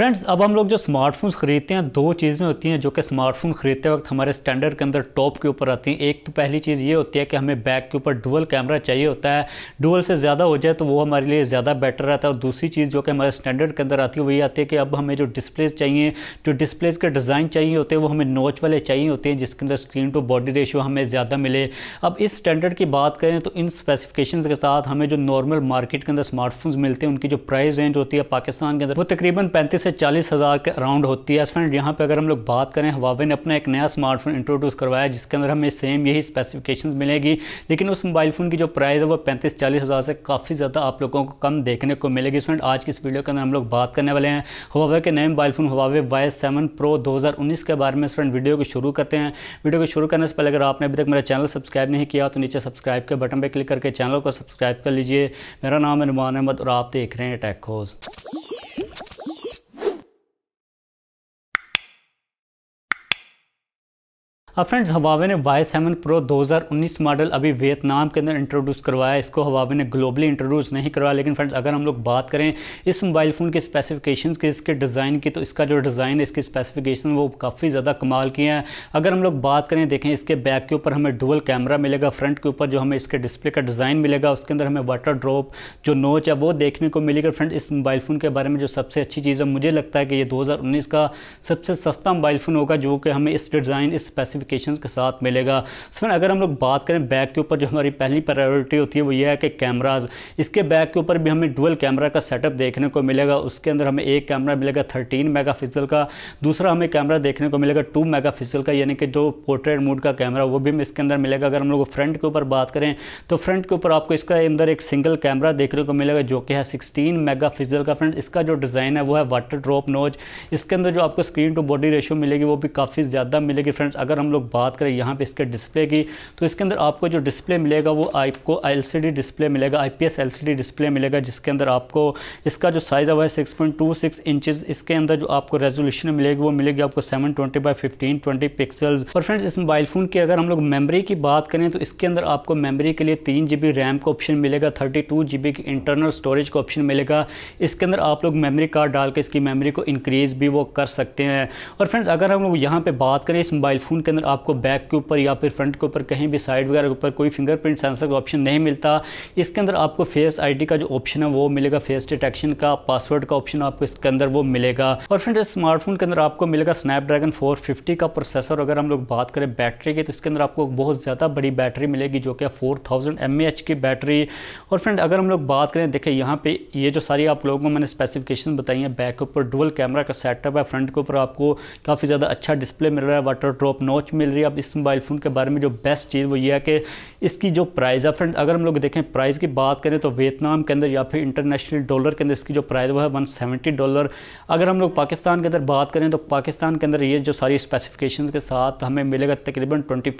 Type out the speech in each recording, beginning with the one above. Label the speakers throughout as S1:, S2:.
S1: friends अब हम लोग जो स्मार्टफोन्स खरीदते हैं दो चीज़ें होती हैं जो कि स्मार्टफोन खरीदते वक्त हमारे स्टैंडर्ड के अंदर टॉप के ऊपर आती हैं एक तो पहली चीज़ ये होती है कि हमें बैक के ऊपर डुअल कैमरा चाहिए होता है डुअल से ज़्यादा हो जाए तो वो हमारे लिए ज़्यादा बेटर रहता है और दूसरी चीज़ जो कि हमारे स्टैंडर्ड के अंदर आती है वो ये आती है कि अब हमें जो डिस्प्लेज चाहिए जो डिस्प्लेज के डिज़ाइन चाहिए होते हैं वो हमें नोच वाले चाहिए होते हैं जिसके अंदर स्क्रीन टू बॉडी रेशियो हमें ज़्यादा मिले अब इस स्टैंडर्ड की बात करें तो इन स्पेसिफिकेशन के साथ हमें जो नॉर्मल मार्केट के अंदर स्मार्टफोन्स मिलते हैं उनकी जो प्राइस रेंज होती है पाकिस्तान के अंदर वो तकरीबन पैंतीस से से चालीस हज़ार के अराउंड होती है फ्रेंड यहाँ पे अगर हम लोग बात करें हवावे ने अपना एक नया स्मार्टफोन इंट्रोड्यूस करवाया जिसके अंदर हमें सेम यही स्पेसिफिकेशंस मिलेगी लेकिन उस मोबाइल फ़ोन की जो प्राइस है वो पैंतीस चालीस हज़ार से काफ़ी ज़्यादा आप लोगों को कम देखने को मिलेगी फ्रेंड आज की इस वीडियो के अंदर हम लोग बात करने वाले हैं हवावे के नए mobile phone Huawei Y seven pro दो के बारे में फ्रेंड वीडियो को शुरू करते हैं वीडियो को शुरू करने से पहले अगर आपने अभी तक मेरा चैनल सब्सक्राइब नहीं किया तो नीचे सब्सक्राइब के बटन पर क्लिक करके चैनल को सब्सक्राइब कर लीजिए मेरा नाम है नुमान अहमद और आप देख रहे हैं टेकोज़ अब फ्रेंड्स हवावे ने वाई सेवन प्रो 2019 मॉडल अभी वियतनाम के अंदर इंट्रोड्यूस करवाया इसको हवावे ने ग्लोबली इंट्रोड्यूस नहीं करवाया लेकिन फ्रेंड्स अगर हम लोग बात करें इस मोबाइल फ़ोन के स्पेसिफिकेशंस की इसके डिज़ाइन की तो इसका जो डिज़ाइन है इसकी स्पेसिफिकेशन वो काफ़ी ज़्यादा कमाल की हैं अगर हम लोग बात करें देखें इसके बैक के ऊपर हमें डुअल कैमरा मिलेगा फ्रंट के ऊपर जो हमें इसके डिस्प्ले का डिज़ाइन मिलेगा उसके अंदर हमें वाटर ड्रॉप जो नोच है वो देखने को मिलेगा फ्रेंड इस मोबाइल फ़ोन के बारे में जो सबसे अच्छी चीज़ है मुझे लगता है कि ये दो का सबसे सस्ता मोबाइल फ़ोन होगा जो कि हमें इस डिज़ाइन इस स्पेसिफिक स्पेसिफिकेशन के साथ मिलेगा तो फिर अगर हम लोग बात करें बैक के ऊपर जो हमारी पहली प्रायोरिटी होती है वो ये है कि कैमराज इसके बैक के ऊपर भी हमें डुअल कैमरा का सेटअप देखने को मिलेगा उसके अंदर हमें एक कैमरा मिलेगा थर्टीन मेगा का दूसरा हमें कैमरा देखने को मिलेगा टू मेगा का यानी कि जो पोर्ट्रेट मूड का कैमरा वो भी हमें इसके अंदर मिलेगा अगर हम लोग फ्रंट के ऊपर बात करें तो फ्रंट के ऊपर आपको इसका अंदर एक सिंगल कैमरा देखने को मिलेगा जो कि है सिक्सटीन मेगा का फ्रंट इसका जो डिज़ाइन है वो है वाटर ड्रॉप नोज इसके अंदर जो आपको स्क्रीन टू बॉडी रेशियो मिलेगी वो भी काफ़ी ज़्यादा मिलेगी फ्रेंड्स अगर हम हम लोग बात करें यहाँ पे इसके डिस्प्ले की तो इसके अंदर आपको जो डिस्प्ले मिलेगा वो आपको एलसीडी डिस्प्ले मिलेगा आईपीएस एलसीडी डिस्प्ले मिलेगा जिसके अंदर आपको इसका जो साइज़ है six point two six inches इसके अंदर जो आपको रेजोल्यूशन मिलेगी वो मिलेगी आपको seven twenty by fifteen twenty pixels और फ्रेंड्स इस मोबाइल फ़ोन की अगर हम लोग मेमरी की बात करें तो इसके अंदर आपको मेमरी के लिए तीन जी बी रैम का ऑप्शन मिलेगा थर्टी टू जी बी की इंटरनल स्टोरेज का ऑप्शन मिलेगा इसके अंदर आप लोग मेमरी कार्ड डाल के इसकी मेमरी को इंक्रीज़ भी वो कर सकते हैं और फ्रेंड्स अगर हम लोग यहाँ पर बात करें इस मोबाइल फ़ोन के अंदर में आपको बैक के ऊपर या फिर फ्रंट के ऊपर कहीं भी साइड वगैरह के ऊपर कोई फिंगरप्रिंट सेंसर का ऑप्शन नहीं मिलता इसके अंदर आपको फेस आईडी का जो ऑप्शन है वो मिलेगा फेस डिटेक्शन का पासवर्ड का ऑप्शन आपको इसके अंदर वो मिलेगा और फ्रेंड स्मार्टफोन के अंदर आपको मिलेगा स्नैपड्रैगन 450 का प्रोसेसर अगर हम लोग बात करें बैटरी की तो इसके अंदर आपको बहुत ज़्यादा बड़ी बैटरी मिलेगी जो कि फोर थाउजेंड की बैटरी और फ्रेंड अगर हम लोग बात करें देखें यहाँ पे ये जो सारी आप लोगों को मैंने स्पेसिफिकेशन बताई हैं बैक के ऊपर डुअल कैमरा का सेटअप है फ्रंट के ऊपर आपको काफ़ी ज़्यादा अच्छा डिस्प्ले मिल रहा है वाटर ड्रॉप नोच मिल रही है अब इस मोबाइल फ़ोन के बारे में जो बेस्ट चीज़ वो ये है कि इसकी जो प्राइस है फ्रेंड अगर हम लोग देखें प्राइस की बात करें तो वियतनाम के अंदर या फिर इंटरनेशनल डॉलर के अंदर इसकी जो प्राइस वो है वन डॉलर अगर हम लोग पाकिस्तान के अंदर बात करें तो पाकिस्तान के अंदर ये जो सारी स्पेसिफिकेशन के साथ हमें मिलेगा तकरीबन ट्वेंटी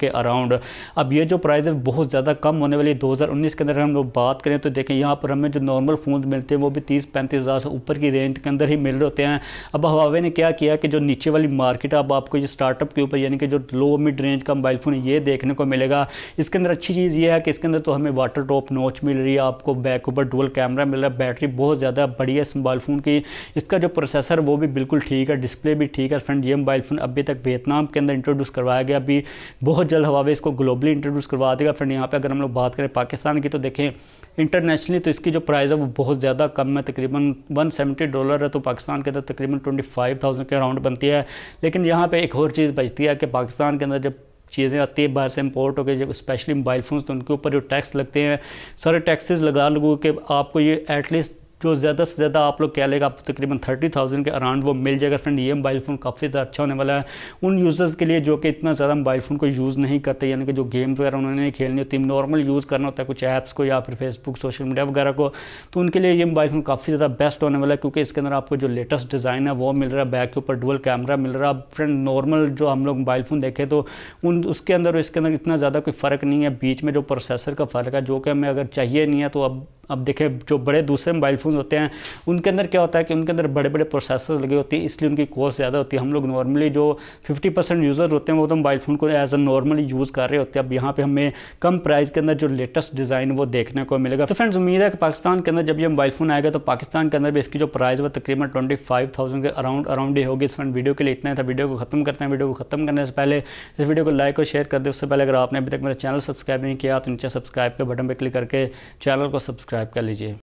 S1: के अराउंड अब ये जो प्राइस है बहुत ज़्यादा कम होने वाली दो के अंदर हम लोग बात करें तो देखें यहाँ पर हमें जो नॉर्मल फ़ोन मिलते हैं वो भी तीस पैंतीस हज़ार से ऊपर की रेंज के अंदर ही मिल रहे होते हैं अब हवावे ने क्या किया कि जो नीचे वाली मार्केट अब आपको ये स्टार्टअप के ऊपर पर मतलब यानी कि जो लो मिड रेंज का मोबाइल फ़ोन ये देखने को मिलेगा इसके अंदर अच्छी चीज़ ये है कि इसके अंदर तो हमें वाटर ड्रॉप नोच मिल रही है आपको बैक ऊपर डुअल कैमरा मिल रहा है बैटरी बहुत ज़्यादा बढ़िया इस मोबाइल फ़ोन की इसका जो प्रोसेसर वो भी बिल्कुल ठीक है डिस्प्ले भी ठीक है फ्रेंड ये मोबाइल फ़ोन अभी तक वियतनाम के अंदर इंट्रोड्यूस करवाया गया अभी बहुत जल्द हवा इसको ग्लोबली इंट्रोड्यूस करवा देगा फ्रेंड यहाँ पर अगर हम लोग बात करें पाकिस्तान की तो देखें इंटरनेशनली तो इसकी जो प्राइस है वो बहुत ज़्यादा कम है तकरीबन 170 डॉलर है तो पाकिस्तान के अंदर तकरीबन 25,000 के अराउंड बनती है लेकिन यहाँ पे एक और चीज़ बचती है दिया कि पाकिस्तान के अंदर जब चीज़ें आती है बाहर से इम्पोर्ट हो गई जब स्पेशली मोबाइल फोन तो उनके ऊपर जो टैक्स लगते हैं सारे टैक्सेस लगा लगू कि आपको ये एटलीस्ट जो ज़्यादा से ज़्यादा आप लोग क्या लेगा आपको तकरीबन थर्टी थाउजेंड के अराउंड वो मिल जाएगा फ्रेंड ये मोबाइल फ़ोन काफ़ी ज़्यादा अच्छा होने वाला है उन यूज़र्स के लिए जो कि इतना ज़्यादा मोबाइल फ़ोन को यूज़ नहीं करते यानी कि जो गेम्स वगैरह उन्होंने नहीं खेलनी होती नॉर्मल यूज़ करना होता है कुछ ऐप्स को या फिर फेसबुक सोशल मीडिया वगैरह को तो उनके लिए ये मोबाइल फ़ोन काफ़ी ज़्यादा बेस्ट होने वाला है क्योंकि इसके अंदर आपको जो लेटेस्ट डिज़ाइन है वो मिल रहा है बैक के ऊपर डुअल कैमरा मिल रहा है फ्रेंड नॉर्मल जो हम लोग मोबाइल फ़ोन देखें तो उन उसके अंदर इसके अंदर इतना ज़्यादा कोई फ़र्क नहीं है बीच में जो प्रोसेसर का फ़र्क है जो कि हमें अगर चाहिए नहीं है तो अब अब देखें जो बड़े दूसरे मोबाइल फ़ोन होते हैं उनके अंदर क्या होता है कि उनके अंदर बड़े बड़े प्रोसेसर लगे होते हैं इसलिए उनकी कॉस्ट ज़्यादा होती है हम लोग नॉर्मली जो 50 परसेंट यूज़र होते हैं वो तो मोबाइल फ़ोन को एज अ नॉर्मली यूज़ कर रहे होते हैं अब यहाँ पर हमें कम प्राइस के अंदर जो लेटेस्ट डिज़ाइन वो देखने को मिलेगा तो फ्रेंड्स उम्मीद है कि पाकिस्तान के अंदर जब यह मोबाइल फ़ोन आएगा तो पाकिस्तान के अंदर भी इसकी जो प्राइस वो तकरीबन ट्वेंटी के अराउंड अराउंड ही होगी इस फ्रेंड वीडियो के लिए इतना था वीडियो को खत्म करते हैं वीडियो को खत्म करने से पहले इस वीडियो को लाइक और शेयर कर दे उससे पहले अगर आपने अभी तक मेरा चैनल सब्सक्राइब नहीं किया तो नीचे सब्सक्राइब के बटन पर क्लिक करके चैनल को सब्सक्राइब सब्सक्राइब कर लीजिए